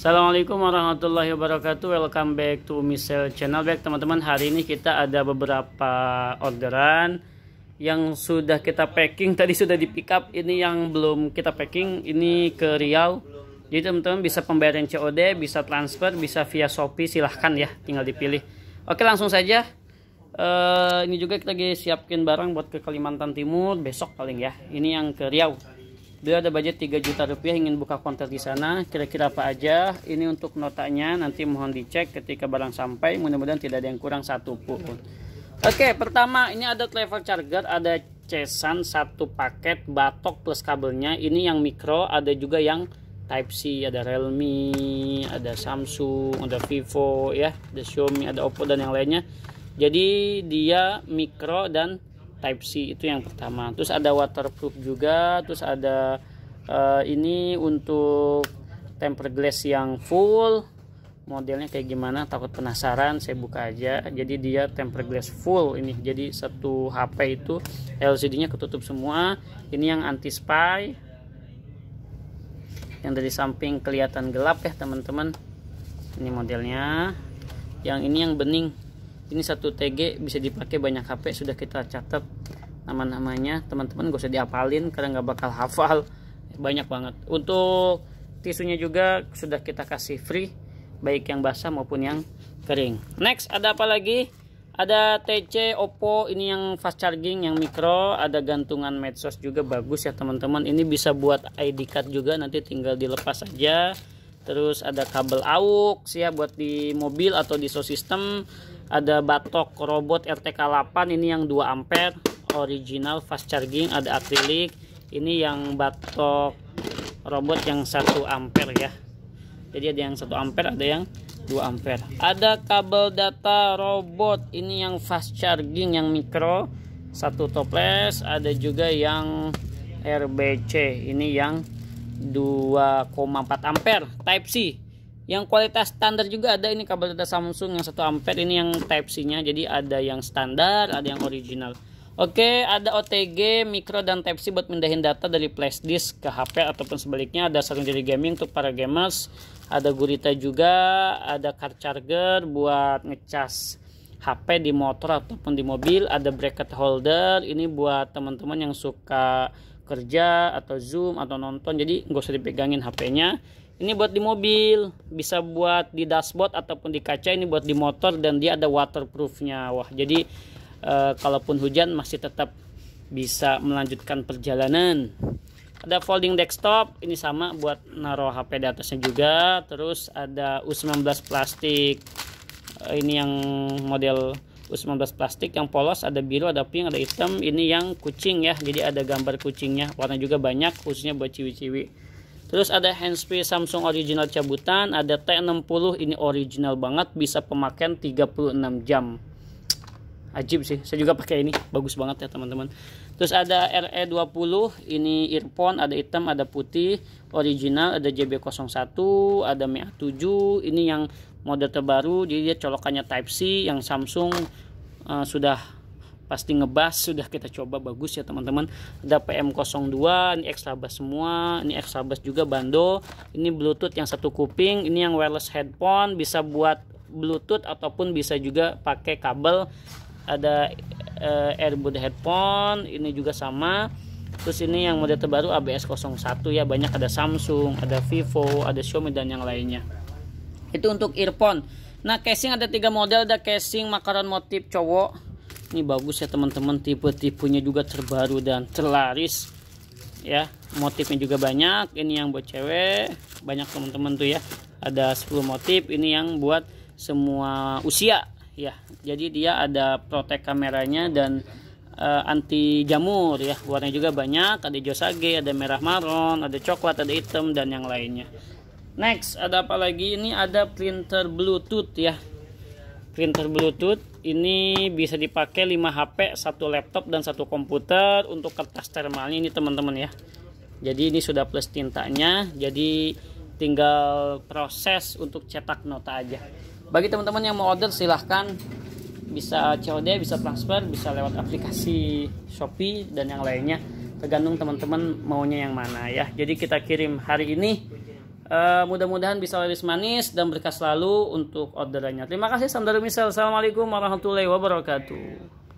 Assalamualaikum warahmatullahi wabarakatuh Welcome back to Michelle Channel Back teman-teman hari ini kita ada beberapa orderan Yang sudah kita packing Tadi sudah di pick up Ini yang belum kita packing Ini ke Riau Jadi teman-teman bisa pembayaran COD Bisa transfer Bisa via Shopee Silahkan ya tinggal dipilih Oke langsung saja uh, Ini juga kita lagi siapkan barang buat ke Kalimantan Timur Besok paling ya Ini yang ke Riau Beliau ada budget 3 juta rupiah ingin buka konter di sana. Kira-kira apa aja? Ini untuk notanya nanti mohon dicek ketika barang sampai. Mudah-mudahan tidak ada yang kurang satu pun. Oke, pertama ini ada travel charger, ada cesan satu paket batok plus kabelnya. Ini yang mikro, ada juga yang Type C, ada Realme, ada Samsung, ada Vivo ya, ada Xiaomi, ada Oppo dan yang lainnya. Jadi dia mikro dan Type C itu yang pertama. Terus ada waterproof juga, terus ada uh, ini untuk temper glass yang full. Modelnya kayak gimana? Takut penasaran, saya buka aja. Jadi dia temper glass full ini. Jadi satu HP itu LCD-nya ketutup semua. Ini yang anti spy. Yang dari samping kelihatan gelap ya, teman-teman. Ini modelnya. Yang ini yang bening ini satu TG bisa dipakai banyak HP sudah kita catat nama-namanya teman-teman gak usah diapalin karena gak bakal hafal banyak banget untuk tisunya juga sudah kita kasih free baik yang basah maupun yang kering next ada apa lagi ada TC Oppo ini yang fast charging yang mikro ada gantungan medsos juga bagus ya teman-teman ini bisa buat ID card juga nanti tinggal dilepas aja terus ada kabel aux ya buat di mobil atau di sosistem system ada batok robot RTK 8 ini yang 2 ampere original fast charging ada akrilik ini yang batok robot yang 1 ampere ya jadi ada yang 1 ampere ada yang 2 ampere ada kabel data robot ini yang fast charging yang mikro satu toples ada juga yang RBC ini yang 2,4 ampere type C yang kualitas standar juga ada ini kabel data Samsung yang 1 ampere ini yang type C nya jadi ada yang standar ada yang original Oke, ada OTG, mikro, dan Type-C buat mindahin data dari flash disk ke HP ataupun sebaliknya. Ada sarung jari gaming untuk para gamers. Ada gurita juga, ada car charger buat ngecas HP di motor ataupun di mobil. Ada bracket holder, ini buat teman-teman yang suka kerja atau zoom atau nonton. Jadi nggak usah dipegangin HP-nya. Ini buat di mobil, bisa buat di dashboard ataupun di kaca. Ini buat di motor dan dia ada waterproofnya. Wah, jadi e, kalaupun hujan masih tetap bisa melanjutkan perjalanan ada folding desktop ini sama buat naruh HP di atasnya juga terus ada U19 plastik e, ini yang model U19 plastik yang polos ada biru ada pink ada hitam ini yang kucing ya jadi ada gambar kucingnya warna juga banyak khususnya buat ciwi-ciwi Terus ada handsfree Samsung original cabutan, ada T60 ini original banget bisa pemakaian 36 jam ajib sih saya juga pakai ini bagus banget ya teman-teman terus ada RE20 ini earphone ada hitam ada putih original ada JB01 ada MA7 ini yang mode terbaru jadi dia colokannya Type-C yang Samsung uh, sudah pasti ngebas sudah kita coba bagus ya teman-teman ada PM02 ini extra bass semua ini extra bass juga bando ini bluetooth yang satu kuping ini yang wireless headphone bisa buat bluetooth ataupun bisa juga pakai kabel ada uh, eh, Airboot headphone ini juga sama terus ini yang model terbaru ABS 01 ya banyak ada Samsung ada Vivo ada Xiaomi dan yang lainnya itu untuk earphone nah casing ada tiga model ada casing makaron motif cowok ini bagus ya teman-teman tipe-tipenya juga terbaru dan terlaris ya motifnya juga banyak ini yang buat cewek banyak teman-teman tuh ya ada 10 motif ini yang buat semua usia ya jadi dia ada protek kameranya dan uh, anti jamur ya warnanya juga banyak ada josage ada merah maron ada coklat ada hitam dan yang lainnya next ada apa lagi ini ada printer bluetooth ya printer bluetooth ini bisa dipakai 5 HP satu laptop dan satu komputer untuk kertas thermalnya ini teman-teman ya jadi ini sudah plus tintanya jadi tinggal proses untuk cetak nota aja bagi teman-teman yang mau order silahkan bisa COD, bisa transfer, bisa lewat aplikasi Shopee dan yang lainnya tergantung teman-teman maunya yang mana ya. Jadi kita kirim hari ini. Uh, mudah-mudahan bisa laris manis dan berkas selalu untuk orderannya. Terima kasih Sandar Misal. Assalamualaikum warahmatullahi wabarakatuh.